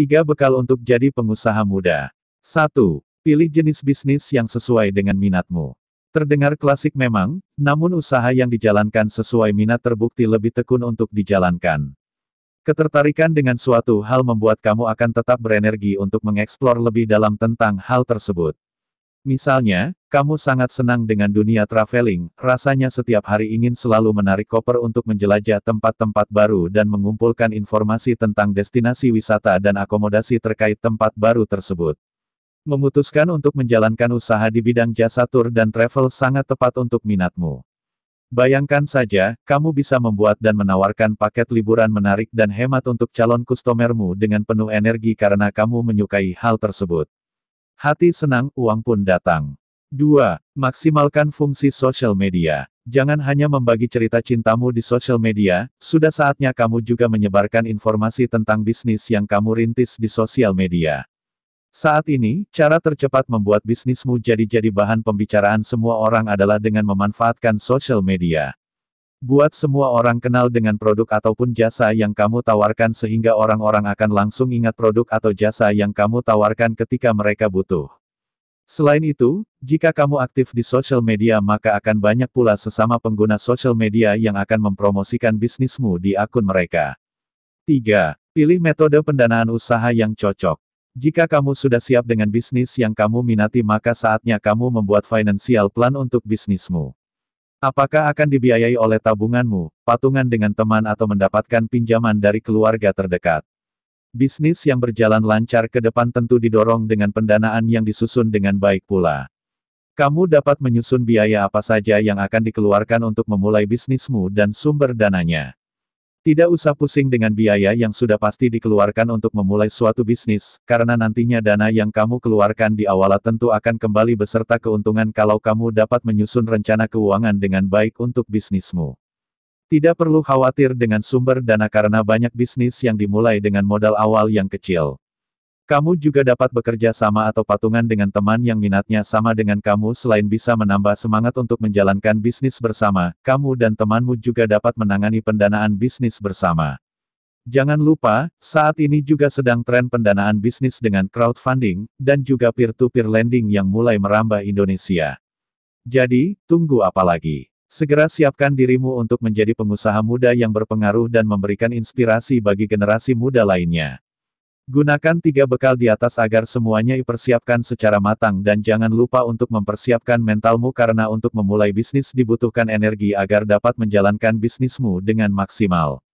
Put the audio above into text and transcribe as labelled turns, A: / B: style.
A: Tiga bekal untuk jadi pengusaha muda. satu Pilih jenis bisnis yang sesuai dengan minatmu. Terdengar klasik memang, namun usaha yang dijalankan sesuai minat terbukti lebih tekun untuk dijalankan. Ketertarikan dengan suatu hal membuat kamu akan tetap berenergi untuk mengeksplor lebih dalam tentang hal tersebut. Misalnya, kamu sangat senang dengan dunia traveling, rasanya setiap hari ingin selalu menarik koper untuk menjelajah tempat-tempat baru dan mengumpulkan informasi tentang destinasi wisata dan akomodasi terkait tempat baru tersebut. Memutuskan untuk menjalankan usaha di bidang jasa tur dan travel sangat tepat untuk minatmu. Bayangkan saja, kamu bisa membuat dan menawarkan paket liburan menarik dan hemat untuk calon kustomermu dengan penuh energi karena kamu menyukai hal tersebut. Hati senang, uang pun datang. 2. Maksimalkan fungsi sosial media. Jangan hanya membagi cerita cintamu di sosial media, sudah saatnya kamu juga menyebarkan informasi tentang bisnis yang kamu rintis di sosial media. Saat ini, cara tercepat membuat bisnismu jadi-jadi bahan pembicaraan semua orang adalah dengan memanfaatkan sosial media. Buat semua orang kenal dengan produk ataupun jasa yang kamu tawarkan sehingga orang-orang akan langsung ingat produk atau jasa yang kamu tawarkan ketika mereka butuh. Selain itu, jika kamu aktif di sosial media maka akan banyak pula sesama pengguna sosial media yang akan mempromosikan bisnismu di akun mereka. 3. Pilih metode pendanaan usaha yang cocok. Jika kamu sudah siap dengan bisnis yang kamu minati maka saatnya kamu membuat financial plan untuk bisnismu. Apakah akan dibiayai oleh tabunganmu, patungan dengan teman atau mendapatkan pinjaman dari keluarga terdekat? Bisnis yang berjalan lancar ke depan tentu didorong dengan pendanaan yang disusun dengan baik pula. Kamu dapat menyusun biaya apa saja yang akan dikeluarkan untuk memulai bisnismu dan sumber dananya. Tidak usah pusing dengan biaya yang sudah pasti dikeluarkan untuk memulai suatu bisnis, karena nantinya dana yang kamu keluarkan di awal tentu akan kembali beserta keuntungan kalau kamu dapat menyusun rencana keuangan dengan baik untuk bisnismu. Tidak perlu khawatir dengan sumber dana karena banyak bisnis yang dimulai dengan modal awal yang kecil. Kamu juga dapat bekerja sama atau patungan dengan teman yang minatnya sama dengan kamu selain bisa menambah semangat untuk menjalankan bisnis bersama, kamu dan temanmu juga dapat menangani pendanaan bisnis bersama. Jangan lupa, saat ini juga sedang tren pendanaan bisnis dengan crowdfunding, dan juga peer-to-peer lending yang mulai merambah Indonesia. Jadi, tunggu apa lagi? Segera siapkan dirimu untuk menjadi pengusaha muda yang berpengaruh dan memberikan inspirasi bagi generasi muda lainnya. Gunakan tiga bekal di atas agar semuanya dipersiapkan secara matang dan jangan lupa untuk mempersiapkan mentalmu karena untuk memulai bisnis dibutuhkan energi agar dapat menjalankan bisnismu dengan maksimal.